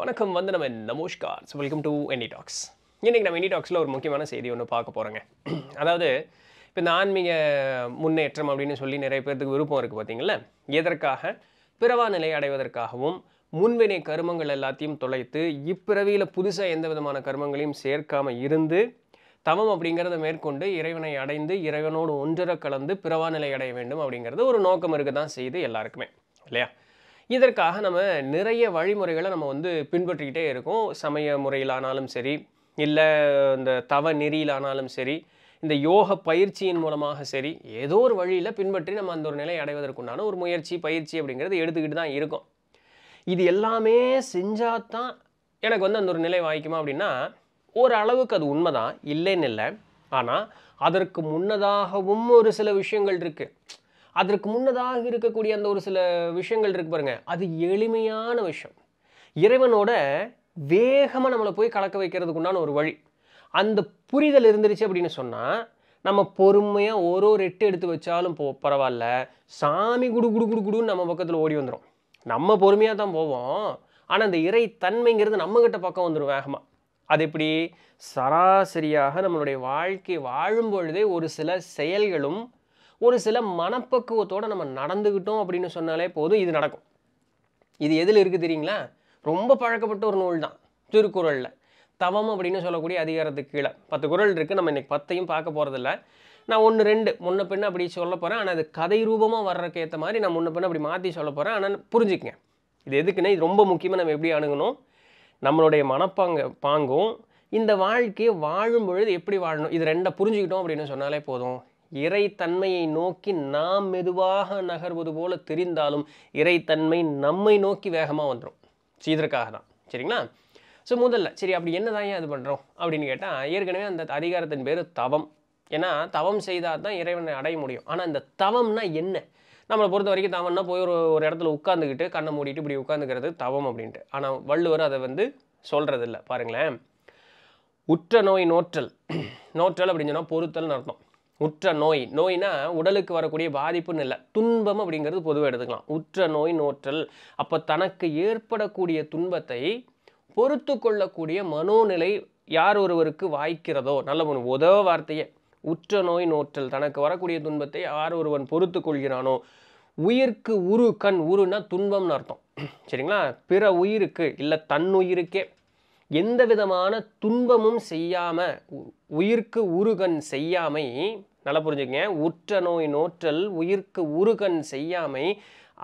வணக்கம் வந்து நம்ம நமோஷ்கார் so welcome to any talks இன்றைக்கி நம்ம எனி டாக்ஸில் ஒரு முக்கியமான செய்தி ஒன்று பார்க்க போகிறோங்க அதாவது இப்போ இந்த ஆன்மீக முன்னேற்றம் அப்படின்னு சொல்லி நிறைய பேர்த்துக்கு விருப்பம் இருக்குது பார்த்தீங்களா எதற்காக பிறவா நிலை அடைவதற்காகவும் முன்வினை கருமங்கள் எல்லாத்தையும் தொலைத்து இப்பிறவியில் புதுசாக எந்த விதமான கருமங்களையும் சேர்க்காமல் இருந்து தவம் அப்படிங்கிறத மேற்கொண்டு இறைவனை அடைந்து இறைவனோடு ஒன்றரை கலந்து பிறவா நிலை அடைய வேண்டும் அப்படிங்கிறது ஒரு நோக்கம் இருக்க தான் செய்து எல்லாருக்குமே இல்லையா இதற்காக நம்ம நிறைய வழிமுறைகளை நம்ம வந்து பின்பற்றிக்கிட்டே இருக்கோம் சமய முறையிலானாலும் சரி இல்லை இந்த தவ நெறியிலானாலும் சரி இந்த யோக பயிற்சியின் மூலமாக சரி ஏதோ ஒரு வழியில் பின்பற்றி நம்ம அந்த ஒரு நிலை அடைவதற்குண்டான ஒரு முயற்சி பயிற்சி அப்படிங்கிறது எடுத்துக்கிட்டு தான் இருக்கும் இது எல்லாமே செஞ்சால் தான் எனக்கு வந்து அந்த ஒரு நிலை வாய்க்குமா அப்படின்னா ஒரு அளவுக்கு அது உண்மைதான் இல்லைன்னு இல்லை ஆனால் அதற்கு முன்னதாகவும் ஒரு சில விஷயங்கள் இருக்குது அதற்கு முன்னதாக இருக்கக்கூடிய அந்த ஒரு சில விஷயங்கள் இருக்கு பாருங்க அது எளிமையான விஷயம் இறைவனோட வேகமாக நம்மளை போய் கலக்க வைக்கிறதுக்கு உண்டான ஒரு வழி அந்த புரிதல் இருந்துருச்சு அப்படின்னு சொன்னால் நம்ம பொறுமையாக ஒரு ஒரு எட்டு எடுத்து வச்சாலும் போ பரவாயில்ல சாமி குடு குடு குடு குடுன்னு நம்ம பக்கத்தில் ஓடி வந்துடும் நம்ம பொறுமையாக தான் போவோம் ஆனால் அந்த இறை தன்மைங்கிறது நம்மக்கிட்ட பக்கம் வந்துடும் வேகமாக அது எப்படி சராசரியாக நம்மளுடைய வாழ்க்கை வாழும் பொழுதே ஒரு சில செயல்களும் ஒரு சில மனப்பக்குவத்தோடு நம்ம நடந்துக்கிட்டோம் அப்படின்னு சொன்னாலே போதும் இது நடக்கும் இது எதில் இருக்குது தெரியுங்களா ரொம்ப பழக்கப்பட்ட ஒரு நூல் தான் திருக்குறளில் தவம் அப்படின்னு சொல்லக்கூடிய அதிகாரத்துக்கு கீழே பத்து குரல் இருக்குது நம்ம இன்றைக்கி பத்தையும் பார்க்க போகிறதில்ல நான் ஒன்று ரெண்டு முன்ன பெண்ணு அப்படி சொல்ல போகிறேன் ஆனால் அது கதை ரூபமாக வர்றதுக்கு ஏற்ற மாதிரி நான் முன்ன பெண்ணு அப்படி மாற்றி சொல்ல போகிறேன் ஆனால் புரிஞ்சுக்கங்க இது எதுக்குன்னா இது ரொம்ப முக்கியமாக நம்ம எப்படி அணுகணும் நம்மளுடைய மனப்பாங்க பாங்கும் இந்த வாழ்க்கையை வாழும் பொழுது எப்படி வாழணும் இது ரெண்டை புரிஞ்சுக்கிட்டோம் அப்படின்னு சொன்னாலே போதும் இறைத்தன்மையை நோக்கி நாம் மெதுவாக நகர்வது போல தெரிந்தாலும் இறைத்தன்மை நம்மை நோக்கி வேகமாக வந்துடும் சீதற்காக தான் சரிங்களா ஸோ முதல்ல சரி அப்படி என்ன தான் ஏன் இது பண்ணுறோம் அப்படின்னு கேட்டால் ஏற்கனவே அந்த அதிகாரத்தின் பேர் தவம் ஏன்னா தவம் செய்தால் தான் இறைவனை அடைய முடியும் ஆனால் இந்த தவம்னா என்ன நம்மளை பொறுத்த வரைக்கும் தவம்னா போய் ஒரு ஒரு இடத்துல உட்காந்துக்கிட்டு கண்ணை மூடிட்டு இப்படி உட்காந்துக்கிறது தவம் அப்படின்ட்டு ஆனால் வள்ளுவர் அதை வந்து சொல்கிறதில்ல பாருங்களேன் உற்ற நோய் நோற்றல் நோற்றல் அப்படின்னு சொன்னால் பொருத்தல் அர்த்தம் உற்ற நோய் நோய்னா உடலுக்கு வரக்கூடிய பாதிப்புன்னு இல்லை துன்பம் அப்படிங்கிறது பொதுவாக எடுத்துக்கலாம் உற்ற நோய் நோற்றல் அப்போ தனக்கு ஏற்படக்கூடிய துன்பத்தை பொறுத்து கொள்ளக்கூடிய மனோநிலை யார் ஒருவருக்கு வாய்க்கிறதோ நல்ல ஒரு உதவ வார்த்தையே உற்ற நோய் நோற்றல் தனக்கு வரக்கூடிய துன்பத்தை யார் ஒருவன் பொறுத்து கொள்கிறானோ உயிர்க்கு உரு கண் உருன்னா துன்பம்னு அர்த்தம் சரிங்களா பிற உயிருக்கு இல்லை தன் உயிருக்கே எந்த விதமான துன்பமும் செய்யாமல் உயிர்க்கு உருகன் செய்யாமை நல்லா புரிஞ்சுக்கங்க உற்ற நோய் நோற்றல் உயிர்க்கு உருகன் செய்யாமை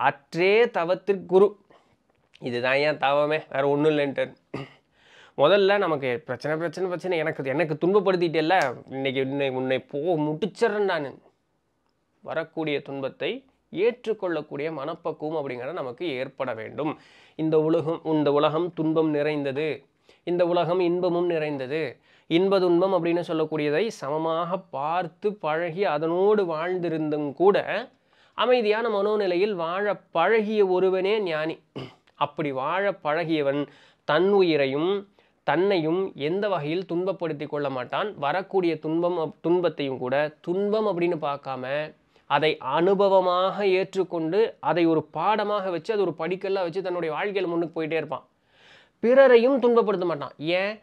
அற்றே தவத்திற்குரு இதுதான் ஏன் தவமே வேறு ஒன்றும் இல்லைன்ட்டு முதல்ல நமக்கு பிரச்சனை பிரச்சனை பிரச்சனை எனக்கு எனக்கு துன்பப்படுத்திட்டேல்ல இன்னைக்கு உன்னை உன்னை போ முடிச்சிடறேன் நான் வரக்கூடிய துன்பத்தை ஏற்றுக்கொள்ளக்கூடிய மனப்பக்குவம் அப்படிங்கிறத நமக்கு ஏற்பட வேண்டும் இந்த உலகம் இந்த உலகம் துன்பம் நிறைந்தது இந்த உலகம் இன்பமும் நிறைந்தது இன்ப துன்பம் அப்படின்னு சொல்லக்கூடியதை சமமாக பார்த்து பழகி அதனோடு வாழ்ந்திருந்தும் கூட அமைதியான மனோநிலையில் வாழ பழகிய ஒருவனே ஞானி அப்படி வாழ பழகியவன் தன் உயிரையும் தன்னையும் எந்த வகையில் துன்பப்படுத்தி கொள்ள மாட்டான் வரக்கூடிய துன்பம் துன்பத்தையும் கூட துன்பம் அப்படின்னு பார்க்காம அதை அனுபவமாக ஏற்றுக்கொண்டு அதை ஒரு பாடமாக வச்சு அது ஒரு படிக்கல்லாக வச்சு தன்னுடைய வாழ்க்கையில் முன்னுக்கு போயிட்டே இருப்பான் பிறரையும் துன்பப்படுத்த மாட்டான் ஏன்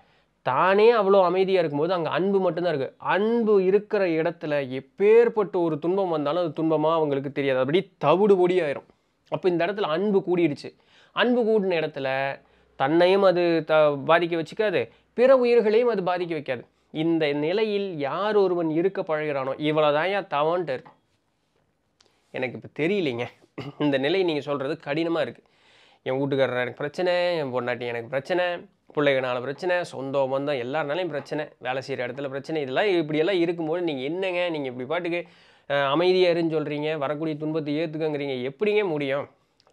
தானே அவ்வளோ அமைதியாக இருக்கும்போது அங்கே அன்பு மட்டும்தான் இருக்குது அன்பு இருக்கிற இடத்துல எப்பேற்பட்ட ஒரு துன்பம் வந்தாலும் அது துன்பமாக அவங்களுக்கு தெரியாது அப்படி தவிடு பொடி அப்போ இந்த இடத்துல அன்பு கூடிடுச்சு அன்பு கூடின இடத்துல தன்னையும் அது த பாதிக்க வச்சுக்காது பிற உயிர்களையும் அது பாதிக்க வைக்காது இந்த நிலையில் யார் ஒருவன் இருக்க பழகிறானோ இவ்வளோதான் ஏன் தவான்ட்டு இருக்கு எனக்கு இப்போ தெரியலைங்க இந்த நிலை நீங்கள் சொல்கிறது கடினமாக இருக்குது என் வீட்டுக்காரர் எனக்கு பிரச்சனை என் பொண்டாட்டி எனக்கு பிரச்சனை பிள்ளைகளால் பிரச்சனை சொந்த பந்தம் எல்லாருனாலையும் பிரச்சனை வேலை செய்கிற இடத்துல பிரச்சனை இதெல்லாம் இப்படியெல்லாம் இருக்கும்போது நீங்கள் என்னங்க நீங்கள் இப்படி பாட்டுக்கு அமைதியாக சொல்கிறீங்க வரக்கூடிய துன்பத்தை ஏற்றுக்கங்கிறீங்க எப்படிங்க முடியும்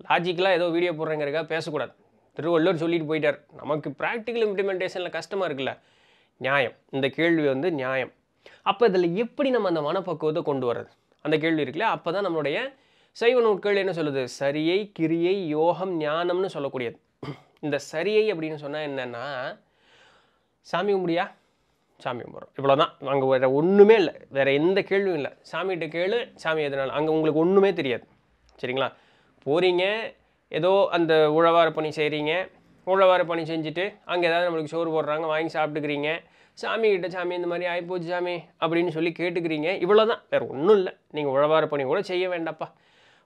லாஜிக்கலாக ஏதோ வீடியோ போடுறேங்கிறக்கா பேசக்கூடாது திருவள்ளுவர் சொல்லிட்டு போயிட்டார் நமக்கு ப்ராக்டிக்கல் இம்ப்ளிமெண்டேஷனில் கஷ்டமாக இருக்குல்ல நியாயம் இந்த கேள்வி வந்து நியாயம் அப்போ இதில் எப்படி நம்ம அந்த மனப்பக்குவத்தை கொண்டு வர்றது அந்த கேள்வி இருக்குல்ல அப்போ தான் நம்மளுடைய சைவ நூட்கள் என்ன சொல்லுது சரியை கிரியை யோகம் ஞானம்னு சொல்லக்கூடியது இந்த சரியை அப்படின்னு சொன்னால் என்னென்னா சாமி கும்பிடியா சாமி கும்பிட்றோம் இவ்வளோ தான் அங்கே வேறு ஒன்றுமே இல்லை வேறு எந்த கேள்வியும் இல்லை சாமிகிட்ட கேளு சாமி எதுனால அங்கே உங்களுக்கு ஒன்றுமே தெரியாது சரிங்களா போகிறீங்க ஏதோ அந்த உழவார பணி செய்கிறீங்க உழவார பணி செஞ்சுட்டு அங்கே ஏதாவது நம்மளுக்கு சோறு போடுறாங்க வாங்கி சாப்பிட்டுக்கிறீங்க சாமி கிட்ட சாமி இந்த மாதிரி ஆகிப்போச்சு சாமி அப்படின்னு சொல்லி கேட்டுக்கிறீங்க இவ்வளோ தான் வேறு ஒன்றும் இல்லை நீங்கள் உழவார பணி கூட செய்ய வேண்டாப்பா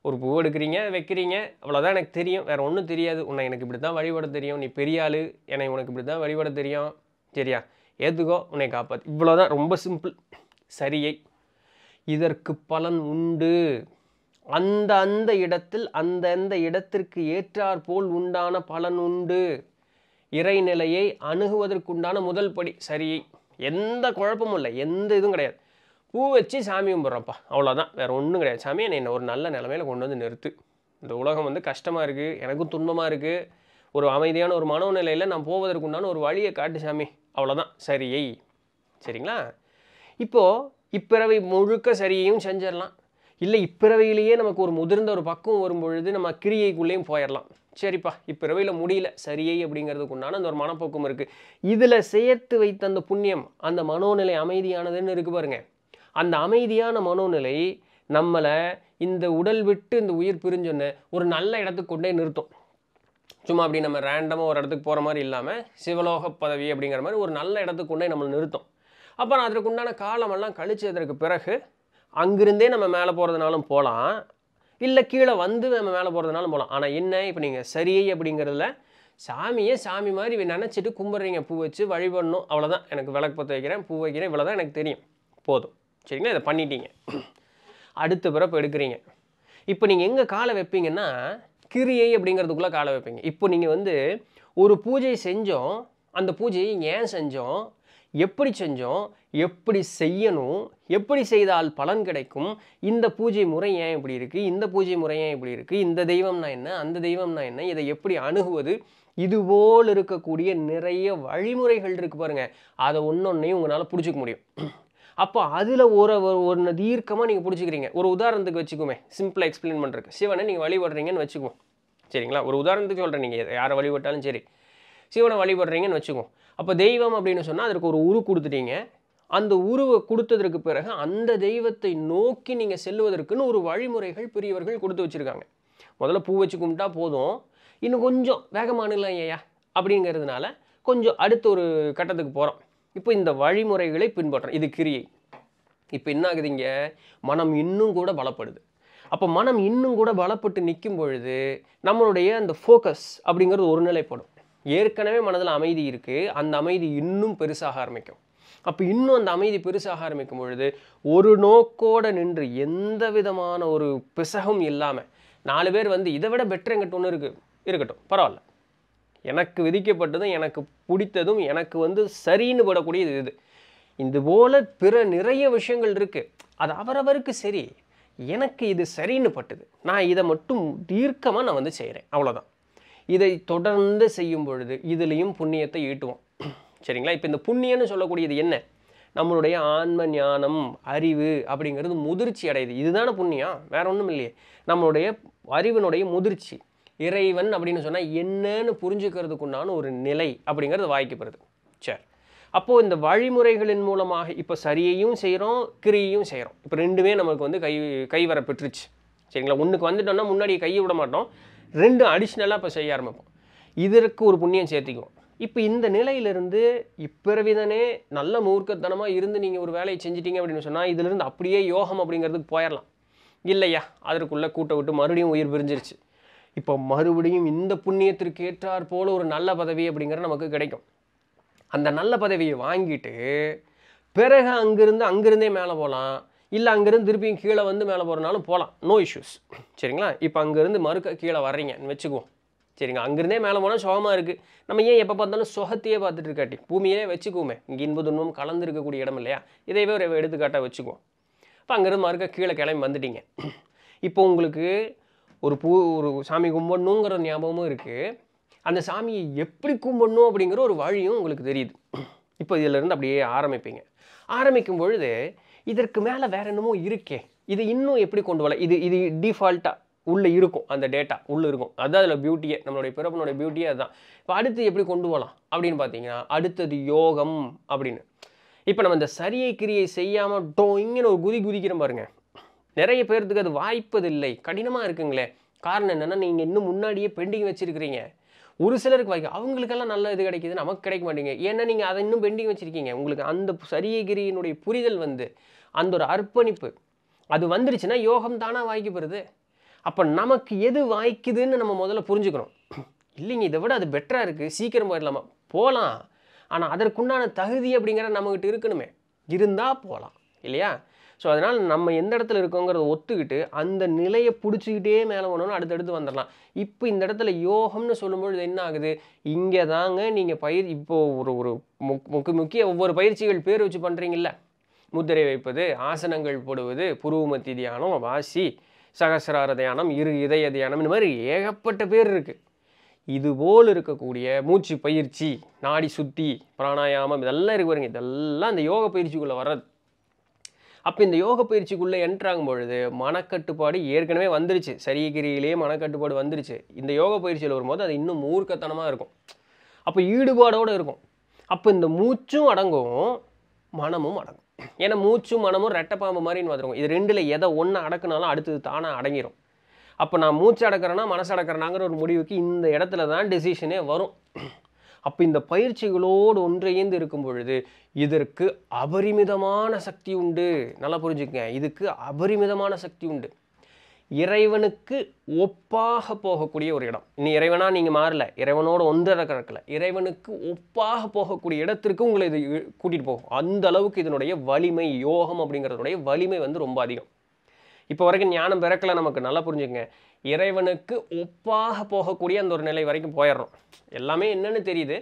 ஒரு பூ எடுக்கிறீங்க வைக்கிறீங்க அவ்வளோதான் எனக்கு தெரியும் வேறு ஒன்றும் தெரியாது உன்னை எனக்கு இப்படி தான் வழிபட தெரியும் நீ பெரிய ஆள் என்னை உனக்கு இப்படி தான் வழிபட தெரியும் சரியா ஏற்றுக்கோ உன்னை காப்பாற்று இவ்வளோதான் ரொம்ப சிம்பிள் சரியை இதற்கு பலன் உண்டு அந்த அந்த இடத்தில் அந்த அந்த இடத்திற்கு ஏற்றார் போல் உண்டான பலன் உண்டு இறைநிலையை அணுகுவதற்குண்டான முதல் படி சரியை எந்த குழப்பமும் இல்லை எந்த இதுவும் கிடையாது பூ வச்சு சாமி கும்பிட்றப்பா அவ்வளோதான் வேறு ஒன்றும் கிடையாது சாமி என்னை ஒரு நல்ல நிலமையில கொண்டு வந்து நிறுத்து இந்த உலகம் வந்து கஷ்டமாக இருக்குது எனக்கும் துன்பமாக இருக்குது ஒரு அமைதியான ஒரு மனோநிலையில் நான் போவதற்கு உண்டான ஒரு வழியை காட்டு சாமி அவ்வளோதான் சரியை சரிங்களா இப்போது இப்பிறவை முழுக்க சரியையும் செஞ்சிடலாம் இல்லை இப்பிறவையிலேயே நமக்கு ஒரு முதிர்ந்த ஒரு பக்குவம் வரும் பொழுது நம்ம கிரியைக்குள்ளேயும் போயிடலாம் சரிப்பா இப்பிறவையில் முடியல சரியை அப்படிங்கிறதுக்கு உண்டான அந்த ஒரு மனப்போக்கம் இருக்குது இதில் சேர்த்து வைத்த அந்த புண்ணியம் அந்த மனோநிலை அமைதியானதுன்னு இருக்குது பாருங்கள் அந்த அமைதியான மனோநிலை நம்மளை இந்த உடல் விட்டு இந்த உயிர் பிரிஞ்சொன்னு ஒரு நல்ல இடத்துக்கு கொண்டே நிறுத்தும் சும்மா அப்படி நம்ம ரேண்டமாக ஒரு இடத்துக்கு போகிற மாதிரி இல்லாமல் சிவலோக பதவி அப்படிங்கிற மாதிரி ஒரு நல்ல இடத்துக்கு கொண்டே நம்மளை நிறுத்தும் அப்புறம் அதற்கு உண்டான காலமெல்லாம் கழிச்சதற்கு பிறகு அங்கிருந்தே நம்ம மேலே போகிறதுனாலும் போகலாம் இல்லை கீழே வந்து நம்ம மேலே போகிறதுனாலும் போகலாம் ஆனால் என்ன இப்போ நீங்கள் சரியை அப்படிங்கிறதுல சாமியே சாமி மாதிரி நினச்சிட்டு கும்பிட்றீங்க பூ வச்சு வழிபடணும் அவ்வளோதான் எனக்கு விளக்கு பற்ற வைக்கிறேன் பூ வைக்கிறேன் இவ்வளோதான் எனக்கு தெரியும் போதும் சரிங்களா இதை பண்ணிட்டீங்க அடுத்த பிறப்பு எடுக்கிறீங்க இப்போ நீங்கள் எங்கே காலை வைப்பீங்கன்னா கிரியை அப்படிங்கிறதுக்குள்ளே காலை வைப்பீங்க இப்போ நீங்கள் வந்து ஒரு பூஜை செஞ்சோம் அந்த பூஜையை ஏன் செஞ்சோம் எப்படி செஞ்சோம் எப்படி செய்யணும் எப்படி செய்தால் பலன் கிடைக்கும் இந்த பூஜை முறை ஏன் இப்படி இருக்குது இந்த பூஜை முறை ஏன் இப்படி இருக்குது இந்த தெய்வம்னா என்ன அந்த தெய்வம்னா என்ன இதை எப்படி அணுகுவது இதுபோல் இருக்கக்கூடிய நிறைய வழிமுறைகள் இருக்குது பாருங்கள் அதை ஒன்றையும் உங்களால் பிடிச்சிக்க முடியும் அப்போ அதில் ஒரு ஒன்று தீர்க்கமாக நீங்கள் பிடிச்சிக்கிறீங்க ஒரு உதாரணத்துக்கு வச்சுக்குமே சிம்பிளாக எக்ஸ்பிளைன் பண்ணுறதுக்கு சிவனை நீங்கள் வழிபடுறீங்கன்னு வச்சுக்குவோம் சரிங்களா ஒரு உதாரணத்துக்கு சொல்கிறேன் நீங்கள் யாரை வழிபட்டாலும் சரி சிவனை வழிபடுறீங்கன்னு வச்சுக்குவோம் அப்போ தெய்வம் அப்படின்னு சொன்னால் அதற்கு ஒரு உரு கொடுத்துட்டீங்க அந்த உருவை கொடுத்ததற்கு பிறகு அந்த தெய்வத்தை நோக்கி நீங்கள் செல்வதற்குன்னு ஒரு வழிமுறைகள் பெரியவர்கள் கொடுத்து வச்சுருக்காங்க முதல்ல பூ வச்சு கும்பிட்டா போதும் இன்னும் கொஞ்சம் வேகமானலாம் ஐயா அப்படிங்கிறதுனால கொஞ்சம் அடுத்த ஒரு கட்டத்துக்கு போகிறோம் இப்போ இந்த வழிமுறைகளை பின்பற்றணும் இது கிரியை இப்போ என்ன ஆகுதுங்க மனம் இன்னும் கூட பலப்படுது அப்போ மனம் இன்னும் கூட பலப்பட்டு நிற்கும் பொழுது நம்மளுடைய அந்த ஃபோக்கஸ் அப்படிங்கிறது ஒரு நிலைப்படும் ஏற்கனவே மனதில் அமைதி இருக்குது அந்த அமைதி இன்னும் பெருசாக ஆரம்பிக்கும் அப்போ இன்னும் அந்த அமைதி பெருசாக ஆரம்பிக்கும் பொழுது ஒரு நோக்கோடு நின்று எந்த விதமான ஒரு பிசகும் இல்லாமல் நாலு பேர் வந்து இதை விட பெட்டர் எங்கிட்ட ஒன்று இருக்குது இருக்கட்டும் பரவாயில்ல எனக்கு விதிக்கப்பட்டதும் எனக்கு பிடித்ததும் எனக்கு வந்து சரின்னு படக்கூடியது இது இது போல் பிற நிறைய விஷயங்கள் இருக்குது அது அவரவருக்கு சரி எனக்கு இது சரின்னு பட்டுது நான் இதை மட்டும் தீர்க்கமாக நான் வந்து செய்கிறேன் அவ்வளோதான் இதை தொடர்ந்து செய்யும் பொழுது இதுலேயும் புண்ணியத்தை ஈட்டுவோம் சரிங்களா இப்போ இந்த புண்ணியன்னு சொல்லக்கூடியது என்ன நம்மளுடைய ஆன்ம ஞானம் அறிவு அப்படிங்கிறது முதிர்ச்சி அடையுது இதுதானே புண்ணியம் வேற ஒன்றும் இல்லையே நம்மளுடைய அறிவினுடைய முதிர்ச்சி இறைவன் அப்படின்னு சொன்னால் என்னன்னு புரிஞ்சுக்கிறதுக்குண்டான ஒரு நிலை அப்படிங்கிறது வாய்க்கப்படுது சரி அப்போது இந்த வழிமுறைகளின் மூலமாக இப்போ சரியையும் செய்கிறோம் கிரியையும் செய்கிறோம் இப்போ ரெண்டுமே நமக்கு வந்து கை கைவர பெற்றுச்சு சரிங்களா ஒன்றுக்கு வந்துட்டோம்னா முன்னாடி கையை விட மாட்டோம் ரெண்டும் அடிஷ்னலாக இப்போ செய்ய ஆரம்பிப்போம் இதற்கு ஒரு புண்ணியம் சேர்த்துக்குவோம் இப்போ இந்த நிலையிலிருந்து இப்பிறவிதனே நல்ல மூர்க்கத்தனமாக இருந்து நீங்கள் ஒரு வேலையை செஞ்சிட்டீங்க அப்படின்னு சொன்னால் இதிலிருந்து அப்படியே யோகம் அப்படிங்கிறதுக்கு போயிடலாம் இல்லையா அதற்குள்ளே கூட்ட விட்டு மறுபடியும் உயிர் பிரிஞ்சிருச்சு இப்போ மறுபடியும் இந்த புண்ணியத்திற்கு ஏற்றார் போல ஒரு நல்ல பதவி அப்படிங்கிற நமக்கு கிடைக்கும் அந்த நல்ல பதவியை வாங்கிட்டு பிறகு அங்கேருந்து அங்கிருந்தே மேலே போகலாம் இல்லை அங்கேருந்து திருப்பியும் கீழே வந்து மேலே போகிறனாலும் போகலாம் நோ இஷ்யூஸ் சரிங்களா இப்போ அங்கேருந்து மறுக்க கீழே வர்றீங்கன்னு வச்சுக்குவோம் சரிங்க அங்கேருந்தே மேலே போனால் சுகமாக இருக்குது நம்ம ஏன் எப்போ பார்த்தாலும் சுகத்தையே பார்த்துட்டு இருக்காட்டி பூமியே வச்சுக்குவோமே இங்கே இன்பது துன்பம் கலந்து இருக்கக்கூடிய இடம் இல்லையா இதையவே ஒரு எடுத்துக்காட்டாக வச்சுக்குவோம் இப்போ அங்கேருந்து மறுக்க கீழே கிளம்பி வந்துட்டீங்க இப்போ உங்களுக்கு ஒரு பூ ஒரு சாமி கும்பிடணுங்கிற ஞாபகமும் இருக்குது அந்த சாமியை எப்படி கும்பிடணும் அப்படிங்கிற ஒரு வழியும் உங்களுக்கு தெரியுது இப்போ இருந்து அப்படியே ஆரம்பிப்பீங்க ஆரம்பிக்கும் பொழுது இதற்கு மேலே வேற என்னமோ இருக்கே இது இன்னும் எப்படி கொண்டு வரல இது இது டிஃபால்ட்டாக உள்ளே இருக்கும் அந்த டேட்டா உள்ளே இருக்கும் அதுதான் அதில் பியூட்டியே நம்மளுடைய பிறப்பினுடைய பியூட்டியே அதுதான் இப்போ அடுத்து எப்படி கொண்டு போகலாம் அப்படின்னு பார்த்தீங்கன்னா அடுத்தது யோகம் அப்படின்னு இப்போ நம்ம இந்த சரியை கிரியை செய்யாமட்டோம் இங்கேன்னு ஒரு குதி குதிக்கிறோம் பாருங்கள் நிறைய பேர்த்துக்கு அது வாய்ப்பதில்லை கடினமாக இருக்குங்களே காரணம் என்னென்னா நீங்கள் இன்னும் முன்னாடியே பெண்டிங் வச்சுருக்கிறீங்க ஒரு சிலருக்கு வாய்க்கும் அவங்களுக்கெல்லாம் நல்ல இது கிடைக்கிது நமக்கு கிடைக்க மாட்டேங்க ஏன்னா நீங்கள் அதை இன்னும் பெண்டிங் வச்சுருக்கீங்க உங்களுக்கு அந்த சரியகிரியினுடைய புரிதல் வந்து அந்த ஒரு அர்ப்பணிப்பு அது வந்துருச்சுன்னா யோகம் தானாக வாய்க்கு போகிறது அப்போ நமக்கு எது வாய்க்குதுன்னு நம்ம முதல்ல புரிஞ்சுக்கணும் இல்லைங்க இதை விட அது பெட்டராக இருக்குது சீக்கிரம் போயிடலாமா போகலாம் ஆனால் அதற்குண்டான தகுதி அப்படிங்கிற நம்மகிட்ட இருக்கணுமே இருந்தால் போகலாம் இல்லையா ஸோ அதனால் நம்ம எந்த இடத்துல இருக்கோங்கிறத ஒத்துக்கிட்டு அந்த நிலையை பிடிச்சிக்கிட்டே மேலே போனோம்னு அடுத்தடுத்து வந்துடலாம் இப்போ இந்த இடத்துல யோகம்னு சொல்லும்பொழுது என்ன ஆகுது இங்கே தாங்க நீங்கள் பயிர் இப்போது ஒரு ஒரு முக் முக்கிய ஒவ்வொரு பயிற்சிகள் பேர் வச்சு பண்ணுறீங்கள முத்திரை வைப்பது ஆசனங்கள் போடுவது புருவமத்தி தியானம் வாசி சகசிரார தியானம் இரு இதய தியானம் இந்த மாதிரி ஏகப்பட்ட பேர் இருக்குது இதுபோல் இருக்கக்கூடிய மூச்சு பயிற்சி நாடி சுத்தி பிராணாயாமம் இதெல்லாம் இருக்கு பாருங்க இதெல்லாம் அந்த யோக பயிற்சிக்குள்ளே வர்றது அப்போ இந்த யோக பயிற்சிக்குள்ளே என்ட்ராகும் பொழுது மனக்கட்டுப்பாடு ஏற்கனவே வந்துருச்சு சரியகிரியிலேயே மனக்கட்டுப்பாடு வந்துருச்சு இந்த யோக பயிற்சியில் வரும்போது அது இன்னும் மூர்க்கத்தனமாக இருக்கும் அப்போ ஈடுபாடோடு இருக்கும் அப்போ இந்த மூச்சும் அடங்கும் மனமும் அடங்கும் ஏன்னா மூச்சும் மனமும் ரெட்டப்பாம்பு மாதிரின்னு வந்துருக்கும் இது ரெண்டில் எதை ஒன்று அடக்குனாலும் அடுத்தது தானாக அடங்கிடும் அப்போ நான் மூச்சு அடக்கிறேன்னா மனசு அடக்கிறேனாங்கிற ஒரு முடிவுக்கு இந்த இடத்துல தான் டெசிஷனே வரும் அப்போ இந்த பயிற்சிகளோடு ஒன்றையேந்து இருக்கும் பொழுது இதற்கு அபரிமிதமான சக்தி உண்டு நல்லா புரிஞ்சுக்கங்க இதுக்கு அபரிமிதமான சக்தி உண்டு இறைவனுக்கு ஒப்பாக போகக்கூடிய ஒரு இடம் நீ இறைவனா நீங்கள் மாறல இறைவனோட ஒன்றரை கணக்கில் இறைவனுக்கு ஒப்பாக போகக்கூடிய இடத்திற்கு உங்களை இது கூட்டிகிட்டு போகும் அந்த அளவுக்கு இதனுடைய வலிமை யோகம் அப்படிங்கிறதுடைய வலிமை வந்து ரொம்ப அதிகம் இப்போ வரைக்கும் ஞானம் பிறக்கலை நமக்கு நல்லா புரிஞ்சுக்கங்க இறைவனுக்கு ஒப்பாக போகக்கூடிய அந்த ஒரு நிலை வரைக்கும் போயிடுறோம் எல்லாமே என்னென்னு தெரியுது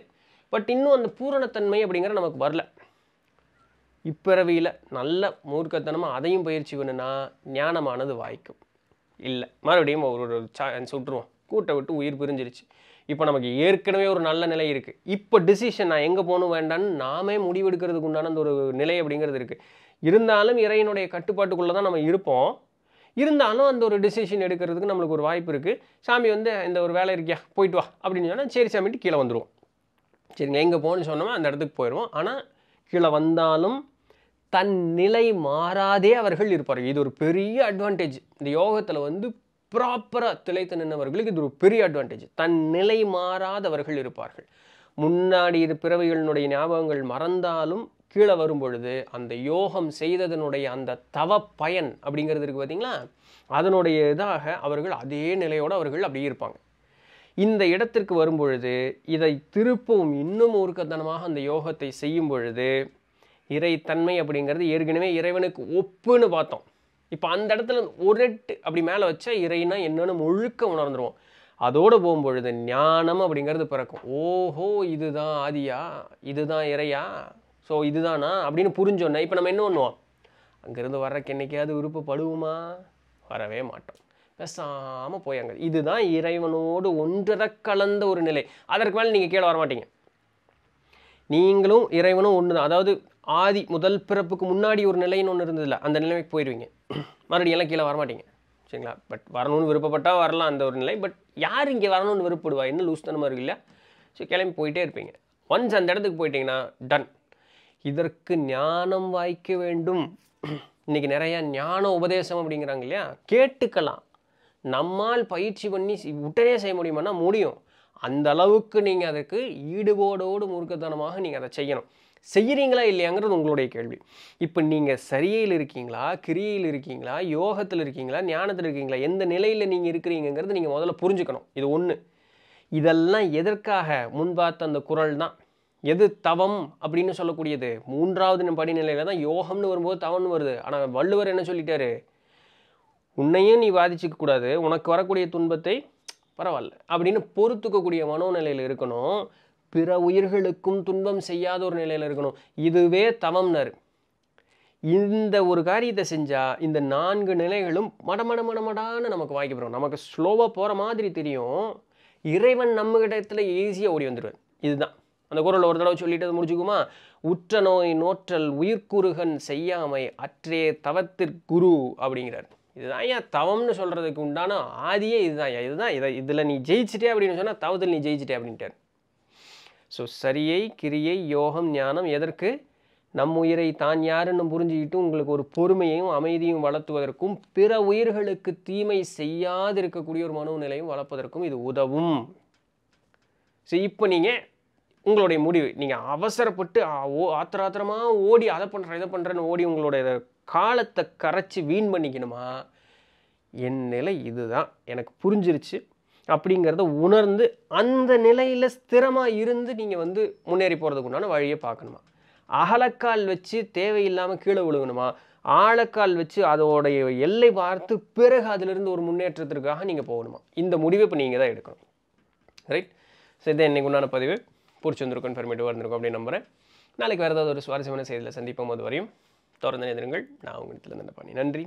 பட் இன்னும் அந்த பூரணத்தன்மை அப்படிங்கிற நமக்கு வரல இப்பிறவியில் நல்ல மூர்க்கத்தனமாக அதையும் பயிற்சி வேணும்னா ஞானமானது வாய்க்கும் இல்லை மறுபடியும் ஒரு ஒரு சான்ஸ் விட்டுருவோம் கூட்டை விட்டு உயிர் பிரிஞ்சிருச்சு இப்போ நமக்கு ஏற்கனவே ஒரு நல்ல நிலை இருக்குது இப்போ டிசிஷன் நான் எங்கே போகணும் வேண்டாம்னு நாமே முடிவெடுக்கிறதுக்கு உண்டான அந்த ஒரு நிலை அப்படிங்கிறது இருக்குது இருந்தாலும் இறையினுடைய கட்டுப்பாட்டுக்குள்ளே தான் நம்ம இருப்போம் இருந்தாலும் அந்த ஒரு டிசிஷன் எடுக்கிறதுக்கு நம்மளுக்கு ஒரு வாய்ப்பு இருக்குது சாமி வந்து இந்த ஒரு வேலை இருக்கியா போயிட்டு வா அப்படின்னு சொன்னால் சரி சாமிட்டு கீழே வந்துடுவோம் சரிங்களா எங்கே போகணும்னு சொன்னோமோ அந்த இடத்துக்கு போயிடுவோம் ஆனால் கீழே வந்தாலும் தன் நிலை மாறாதே அவர்கள் இருப்பார்கள் இது ஒரு பெரிய அட்வான்டேஜ் இந்த யோகத்தில் வந்து ப்ராப்பராக திளைத்து நின்றவர்களுக்கு இது ஒரு பெரிய அட்வான்டேஜ் தன் நிலை மாறாதவர்கள் இருப்பார்கள் முன்னாடி இது பிறவைகளினுடைய ஞாபகங்கள் மறந்தாலும் கீழே வரும் பொழுது அந்த யோகம் செய்ததனுடைய அந்த தவ பயன் அப்படிங்கிறது இருக்குது பார்த்தீங்களா அதனுடைய இதாக அவர்கள் அதே நிலையோடு அவர்கள் அப்படியே இருப்பாங்க இந்த இடத்திற்கு வரும் பொழுது இதை திருப்பவும் இன்னும் ஊர்க்கத்தனமாக அந்த யோகத்தை செய்யும் பொழுது இறைத்தன்மை அப்படிங்கிறது ஏற்கனவே இறைவனுக்கு ஒப்புன்னு பார்த்தோம் இப்போ அந்த இடத்துல ஒரெட்டு அப்படி மேலே வச்சா இறைனா என்னென்னு முழுக்க உணர்ந்துருவோம் அதோடு போகும்பொழுது ஞானம் அப்படிங்கிறது பிறக்கும் ஓஹோ இதுதான் ஆதியா இதுதான் இறையா ஸோ இதுதானா அப்படின்னு புரிஞ்சோன்னே இப்போ நம்ம என்ன பண்ணுவோம் அங்கேருந்து வர்றக்கு என்றைக்காவது விருப்பப்படுவோமா வரவே மாட்டோம் பேசாமல் போய் அங்கே இதுதான் இறைவனோடு ஒன்றரை கலந்த ஒரு நிலை அதற்கு மேலே நீங்கள் கீழே வரமாட்டீங்க நீங்களும் இறைவனும் ஒன்று தான் அதாவது ஆதி முதல் பிறப்புக்கு முன்னாடி ஒரு நிலைன்னு ஒன்று இருந்ததில்ல அந்த நிலைமைக்கு போயிடுவீங்க மறுபடியும் எல்லாம் கீழே வரமாட்டீங்க சரிங்களா பட் வரணும்னு விருப்பப்பட்டால் வரலாம் அந்த ஒரு நிலை பட் யார் இங்கே வரணும்னு விருப்பப்படுவா லூஸ் லூஸ்தனமாக இருக்கு இல்லையா ஸோ கிளம்பி போயிட்டே இருப்பீங்க ஒன்ஸ் அந்த இடத்துக்கு போயிட்டீங்கன்னா டன் இதற்கு ஞானம் வாய்க்க வேண்டும் இன்றைக்கி நிறையா ஞான உபதேசம் அப்படிங்கிறாங்க இல்லையா கேட்டுக்கலாம் நம்மால் பயிற்சி பண்ணி உடனே செய்ய முடியுமானா முடியும் அந்த அளவுக்கு நீங்கள் அதுக்கு ஈடுபோடோடு மூர்க்கத்தனமாக நீங்கள் அதை செய்யணும் செய்கிறீங்களா இல்லையாங்கிறது உங்களுடைய கேள்வி இப்போ நீங்கள் சரியையில் இருக்கீங்களா கிரியையில் இருக்கீங்களா யோகத்தில் இருக்கீங்களா ஞானத்தில் இருக்கீங்களா எந்த நிலையில் நீங்கள் இருக்கிறீங்கிறது நீங்கள் முதல்ல புரிஞ்சுக்கணும் இது ஒன்று இதெல்லாம் எதற்காக முன்பார்த்த அந்த குரல் தான் எது தவம் அப்படின்னு சொல்லக்கூடியது மூன்றாவது படிநிலையில் தான் யோகம்னு வரும்போது தவம்னு வருது ஆனால் வள்ளுவர் என்ன சொல்லிட்டாரு உன்னையும் நீ பாதிச்சிக்க கூடாது உனக்கு வரக்கூடிய துன்பத்தை பரவாயில்ல அப்படின்னு பொறுத்துக்கக்கூடிய மனோநிலையில் இருக்கணும் பிற உயிர்களுக்கும் துன்பம் செய்யாத ஒரு நிலையில் இருக்கணும் இதுவே தவம்னர் இந்த ஒரு காரியத்தை செஞ்சால் இந்த நான்கு நிலைகளும் மடமட மடமடான நமக்கு போகிறோம் நமக்கு ஸ்லோவாக போகிற மாதிரி தெரியும் இறைவன் நம்ம இடத்துல ஈஸியாக ஓடி வந்துடுவார் இதுதான் அந்த குரல் ஒரு தடவை சொல்லிட்டு முடிச்சுக்குமா உற்ற நோய் நோற்றல் உயிர்க்குறுகன் செய்யாமை அற்றே தவத்திற்குரு அப்படிங்கிறார் இதுதான் ஏன் தவம்னு சொல்கிறதுக்கு உண்டான ஆதியே இதுதான் ஏன் இதுதான் இதை இதில் நீ ஜெயிச்சிட்டே அப்படின்னு சொன்னால் தவத்தில் நீ ஜெயிச்சிட்டே அப்படின்ட்டார் ஸோ சரியை கிரியை யோகம் ஞானம் எதற்கு நம் உயிரை தான் யாருன்னு புரிஞ்சுக்கிட்டு உங்களுக்கு ஒரு பொறுமையையும் அமைதியும் வளர்த்துவதற்கும் பிற உயிர்களுக்கு தீமை செய்யாது இருக்கக்கூடிய ஒரு மனோநிலையும் வளர்ப்பதற்கும் இது உதவும் ஸோ இப்போ நீங்கள் உங்களுடைய முடிவு நீங்கள் அவசரப்பட்டு ஓ ஆத்திர ஆத்திரமாக ஓடி அதை பண்ணுறேன் இதை பண்ணுறேன்னு ஓடி உங்களுடைய காலத்தை கரைச்சி வீண் பண்ணிக்கணுமா என் நிலை இதுதான் எனக்கு புரிஞ்சிருச்சு அப்படிங்கிறத உணர்ந்து அந்த நிலையில் ஸ்திரமாக இருந்து நீங்கள் வந்து முன்னேறி போகிறதுக்கு உண்டான வழியை பார்க்கணுமா அகலக்கால் வச்சு தேவையில்லாமல் கீழே விழுகணுமா ஆழக்கால் வச்சு அதோடைய எல்லை பார்த்து பிறகு அதிலிருந்து ஒரு முன்னேற்றத்திற்காக நீங்கள் போகணுமா இந்த முடிவை இப்போ நீங்கள் தான் எடுக்கணும் ரைட் சரி தான் இன்றைக்கு உண்டான பதிவு பிடிச்சிருந்திருக்கும் கன்ஃபர்மேட்டிவ் இருந்திருக்கும் அப்படின்னு நம்புகிறேன் நாளைக்கு வேறு ஏதாவது ஒரு சுவாரஸ்யமான செய்தியில் சந்திப்போம் அது வரையும் தொடர்ந்து நேதிருங்கள் நான் உங்களுக்கு இருந்த பண்ணி நன்றி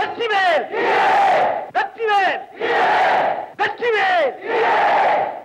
வெற்றிவேல் வெற்றிவேல் வெற்றிவேல்